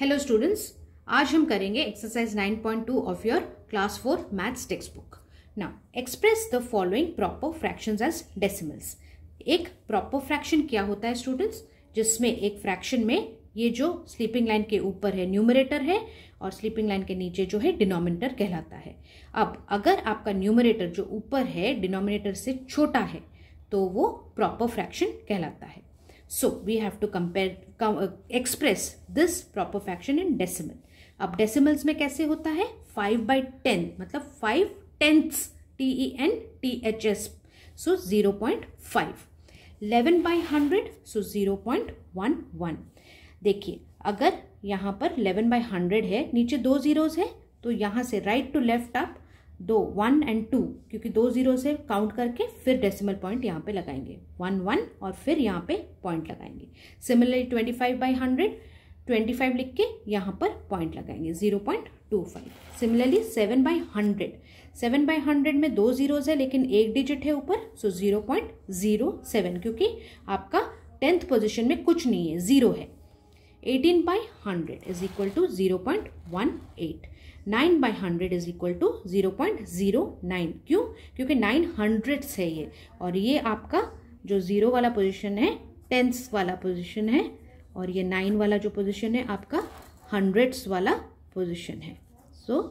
Hello students आज हम करेंगे exercise 9.2 of your class four maths text book now express the following proper fractions as decimals एक proper fraction क्या होता है स्टूडेंट्स जिसमें एक फ्रैक्शन में ये जो स्लीपिंग लाइन के ऊपर है न्यूमरेटर है और स्लीपिंग लाइन के नीचे जो है डिनोमिनेटर कहलाता है अब अगर आपका न्यूमरेटर जो ऊपर है डिनोमिनेटर से छोटा है तो वो प्रॉपर फ्रैक्शन कहलाता है So we have to compare com, uh, express this proper fraction in decimal. अब डेसिमल्स में कैसे होता है फाइव बाई टेन मतलब five tenths T E N T H S so zero point five eleven by hundred so zero point one one देखिए अगर यहाँ पर इलेवन बाई हंड्रेड है नीचे दो ज़ीरोज़ है तो यहाँ से राइट टू लेफ्ट आप दो वन एंड टू क्योंकि दो जीरो से काउंट करके फिर डेसिमल पॉइंट यहाँ पे लगाएंगे वन वन और फिर यहाँ पे पॉइंट लगाएंगे similarly twenty five by hundred twenty five लिख के यहाँ पर पॉइंट लगाएंगे zero point two five similarly seven by hundred seven by hundred में दो जीरोज़ है लेकिन एक डिजिट है ऊपर so zero point zero seven क्योंकि आपका टेंथ पोजिशन में कुछ नहीं है ज़ीरो है eighteen by hundred is equal to zero point one eight nine by hundred is equal to zero point zero nine क्यों क्योंकि नाइन हंड्रेड्स है ये और ये आपका जो ज़ीरो वाला पोजिशन है टेंथ्स वाला पोजिशन है और ये नाइन वाला जो पोजिशन है आपका हंड्रेड्स वाला पोजिशन है so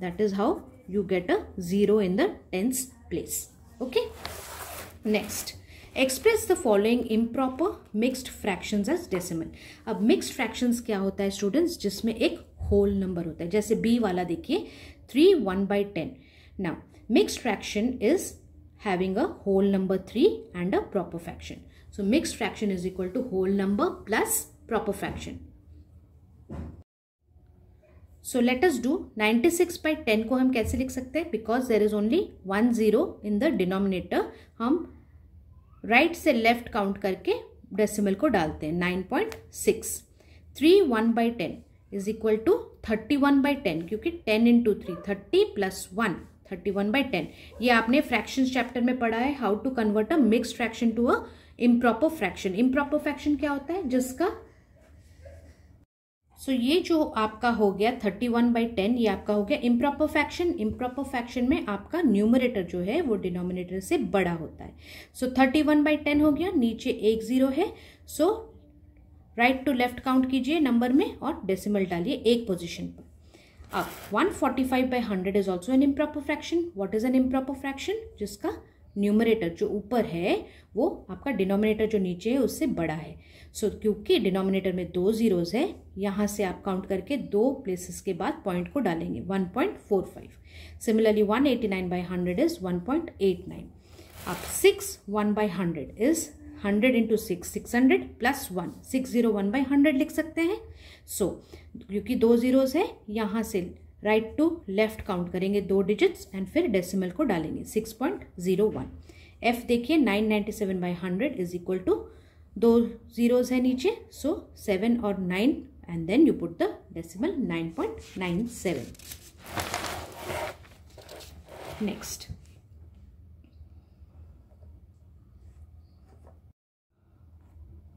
that is how you get a zero in the tenth place okay next express the following improper mixed fractions as decimal अब मिक्सड फ्रैक्शंस क्या होता है स्टूडेंट्स जिसमें एक होल नंबर होता है जैसे बी वाला देखिए थ्री वन बाई टेन ना mix fraction is having a whole number three and a proper fraction so mix fraction is equal to whole number plus proper fraction so let's do 96 six by ten को हम कैसे लिख सकते हैं because there is only one zero in the denominator हम right से left count करके decimal को डालते हैं nine point six three one by ten is equal to thirty one by ten क्योंकि ten into three thirty plus one thirty one by ten ये आपने fraction chapter में पढ़ा है how to convert a mix fraction to a improper fraction improper fraction क्या होता है जिसका सो so, ये जो आपका हो गया थर्टी वन बाई टेन ये आपका हो गया इम्प्रॉपर फैक्शन इम्प्रॉपर फैक्शन में आपका न्यूमरेटर जो है वो डिनोमिनेटर से बड़ा होता है so thirty one by ten हो गया नीचे एक जीरो है so right to left count कीजिए नंबर में और डेसिमल डालिए एक पोजिशन पर अब 145 forty five by hundred is also an improper fraction what is an improper fraction जिसका न्यूमरेटर जो ऊपर है वो आपका डिनोमिनेटर जो नीचे है उससे बड़ा है सो so, क्योंकि डिनोमिनेटर में दो ज़ीरोज़ है यहाँ से आप काउंट करके दो प्लेसेस के बाद पॉइंट को डालेंगे 1.45 similarly one eighty nine by hundred is one point eight nine अब six one by hundred is hundred into six six hundred plus one six zero one by hundred लिख सकते हैं सो so, क्योंकि दो जीरोज़ है यहाँ से राइट टू लेफ्ट काउंट करेंगे दो डिजिट्स एंड फिर डेसिमल को डालेंगे six point zero one F देखिए nine ninety seven by hundred is equal to दो जीरोज़ है नीचे सो सेवन और nine and then you put the decimal nine point nine seven next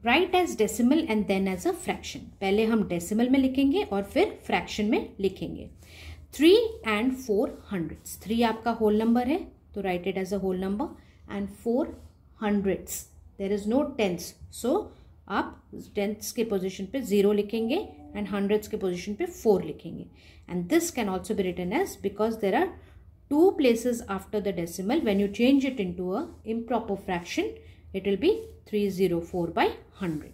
write as decimal and then as a fraction पहले हम decimal में लिखेंगे और फिर फ्रैक्शन में लिखेंगे three and four hundreds three आपका होल नंबर है तो write it as a whole number and four hundreds there is no tenth so आप टेंथ्स के पोजिशन पे ज़ीरो लिखेंगे एंड हंड्रेड्स के पोजिशन पे फोर लिखेंगे and this can also be written as because there are two places after the decimal when you change it into a improper fraction it will be 304 by 100.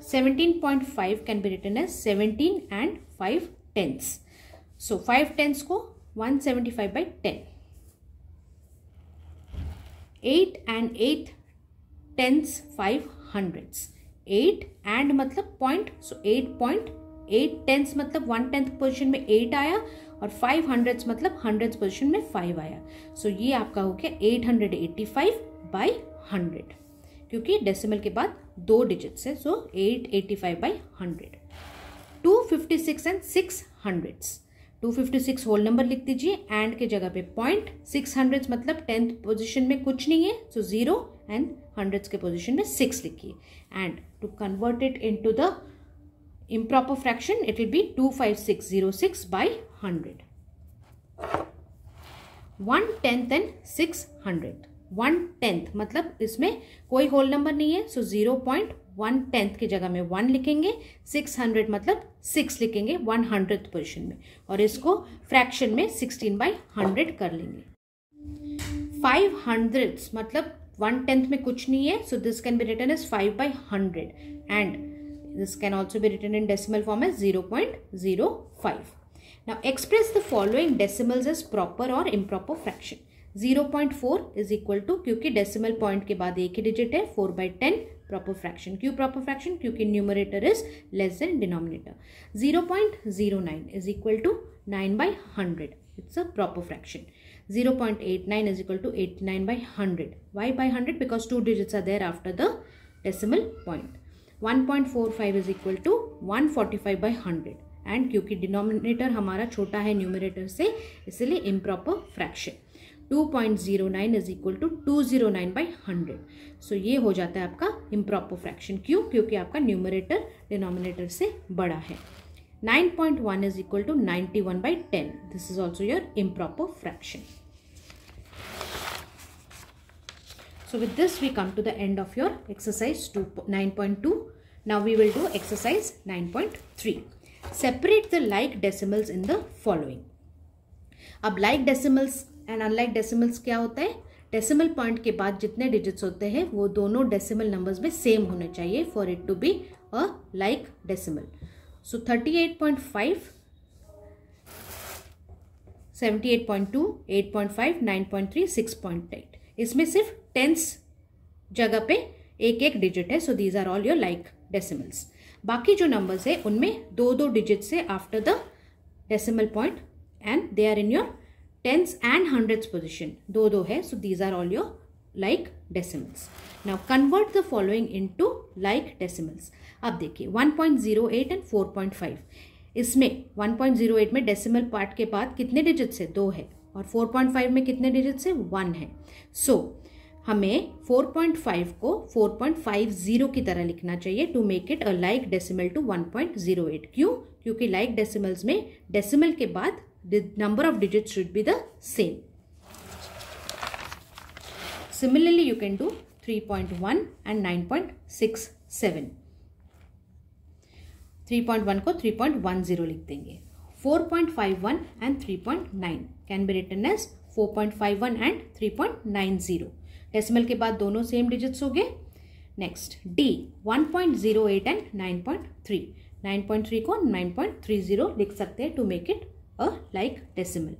17.5 can be written as 17 and 5 tenths. So 5 tenths को 175 by 10. 8 and 8 tenths 5 hundreds. 8 and मतलब point so 8 point 8 tenths मतलब one tenth position में 8 आया और 5 hundreds मतलब hundreds position में 5 आया सो so, ये आपका हो गया 885 बाई हंड्रेड क्योंकि डेसिमल के बाद दो डिजिट्स है so eight eighty five by hundred two fifty six and six hundreds two fifty six whole number लिख दीजिए एंड के जगह पे पॉइंट सिक्स हंड्रेड्स मतलब टेंथ पोजिशन में कुछ नहीं है सो ज़ीरो एंड हंड्रेड्स के पोजिशन में सिक्स लिखिए and to convert it into the fraction it will be two five six zero six by hundred one tenth and six hundred one tenth मतलब इसमें कोई whole number नहीं है so zero point one tenth की जगह में one लिखेंगे six hundred मतलब सिक्स लिखेंगे वन हंड्रेड पोजिशन में और इसको फ्रैक्शन में सिक्सटीन बाई हंड्रेड कर लेंगे फाइव हंड्रेड मतलब वन टेंथ में कुछ नहीं है so this can be written is five by hundred and this can also be written in decimal form as 0.05. Now express the following decimals as proper or improper fraction zero point four is equal to क्योंकि decimal point के बाद एक ही digit है four by ten proper fraction क्यों proper fraction क्योंकि numerator is less than denominator zero point zero nine is equal to nine by hundred it's a proper fraction zero point eight nine nine is equal to by hundred Y by hundred because two digits are there after the decimal point one point four five is equal to one forty five by hundred and क्योंकि denominator हमारा छोटा है numerator से इसलिए improper fraction 2.09 is equal to 209 by one hundred. So, ये हो जाता है आपका improper fraction. क्यों क्योंकि आपका numerator denominator से बड़ा है 9.1 is equal to 91 by 10. This is also your improper fraction. So with this we come to the end of your exercise 9.2. Now we will do exercise 9.3. Separate the like decimals in the following. अब like decimals and unlike decimals क्या होता है decimal point के बाद जितने digits होते हैं वो दोनों डेसिमल नंबर्स में सेम होने चाहिए for it to be a like decimal so thirty eight point five seventy eight point two eight point five nine point three six point eight इसमें सिर्फ टेंस जगह पे एक एक डिजिट है so these are all your like decimals बाकी जो numbers है उनमें दो दो डिजिट्स से after the decimal point and they are in your tens and hundreds position do do hai so these are all your like decimals now convert the following into like decimals अब देखिए 1.08 and 4.5 इसमें 1.08 में decimal part के बाद कितने digits है दो है और 4.5 में कितने डिजिट्स है वन है सो so, हमें 4.5 को 4.50 की तरह लिखना चाहिए to make it a like decimal to 1.08 क्यों क्योंकि लाइक like डेसिमल्स में डेसिमल के बाद the number of digits should be the same. Similarly, you can do 3.1 and 9.67. 3.1 ko 3.10 likh denge 4.51 and 3.9 can be written as 4.51 and 3.90 decimal ke baad dono same digits हो गए next D 1.08 and 9.3 9.3 ko 9.30 likh sakte hai to make it a like decimal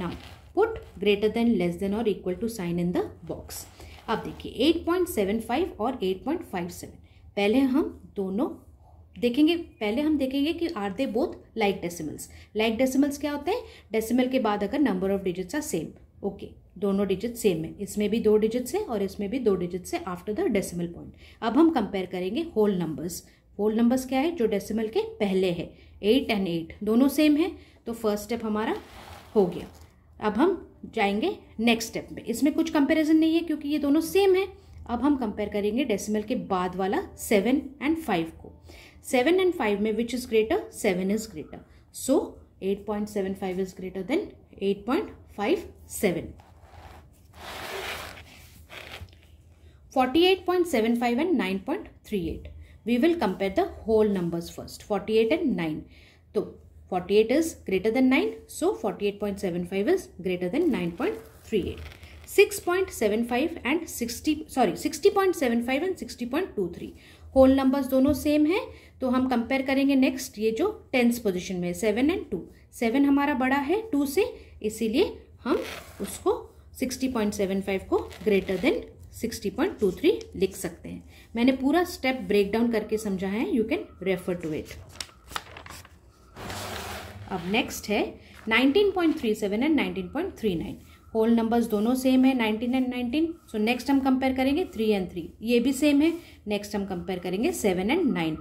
now put greater than less than or equal to sign in the box अब देखिए 8.75 और 8.57 पहले हम दोनों देखेंगे पहले हम देखेंगे कि are they both like decimals like decimals क्या होते हैं डेसिमल के बाद अगर number of digits are same okay दोनों डिजिट सेम है इसमें भी दो डिजिट्स है और इसमें भी दो डिजिट्स है आफ्टर द डेसिमल पॉइंट अब हम कंपेयर करेंगे होल नंबर्स होल नंबर्स क्या है जो डेसिमल के पहले है एट एंड एट दोनों सेम है तो फर्स्ट स्टेप हमारा हो गया अब हम जाएंगे नेक्स्ट स्टेप में इसमें कुछ कंपैरिजन नहीं है क्योंकि ये दोनों सेम है अब हम कंपेयर करेंगे डेसिमल के बाद वाला सेवन एंड फाइव को सेवन एंड फाइव में which is greater seven is greater so eight point seven five is greater than eight point five seven forty eight point seven five and nine point three eight we will compare the whole numbers first 48 and 9 so 48 is greater than 9 so 48.75 is greater than 9.38 6.75 and 60 sorry 60.75 and 60.23 whole numbers दोनों same हैं तो हम compare करेंगे next ये जो tenth position में है seven and to seven हमारा बड़ा है टू से इसीलिए हम उसको 60.75 को ग्रेटर देन 60.23 लिख सकते हैं मैंने पूरा स्टेप ब्रेक डाउन करके समझा है you can refer to it अब नेक्स्ट है 19.37 एंड 19.39 होल नंबर्स दोनों सेम है 19 एंड 19 सो नेक्स्ट हम कंपेयर करेंगे 3 एंड 3 ये भी सेम है नेक्स्ट हम कंपेयर करेंगे 7 एंड 9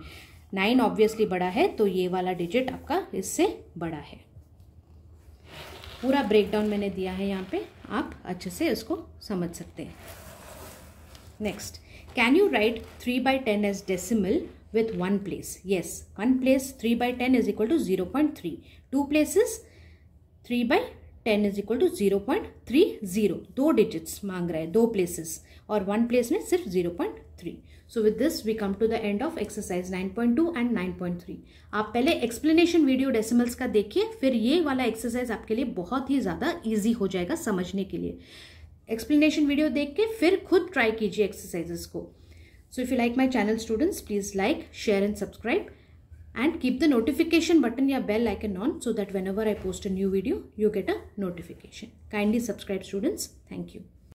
9 ऑब्वियसली बड़ा है तो ये वाला डिजिट आपका इससे बड़ा है पूरा ब्रेकडाउन मैंने दिया है यहाँ पे आप अच्छे से इसको समझ सकते हैं Next, can you write 3 by 10 as decimal with one place? Yes, one place 3 by 10 is equal to 0 0.3. Two places 3 by 10 is equal to 0 0.30. दो digits मांग रहा है दो places और one place में सिर्फ 0.3. So with this we come to the end of exercise 9.2 and 9.3. आप पहले explanation video decimals का देखिए फिर ये वाला exercise आपके लिए बहुत ही ज़्यादा easy हो जाएगा समझने के लिए एक्सप्लेनेशन वीडियो देख के फिर खुद ट्राई कीजिए एक्सरसाइजेस को so if you like my channel students please like share and subscribe and keep the notification button या bell like an on so that whenever I post a new video you get a notification kindly subscribe students thank you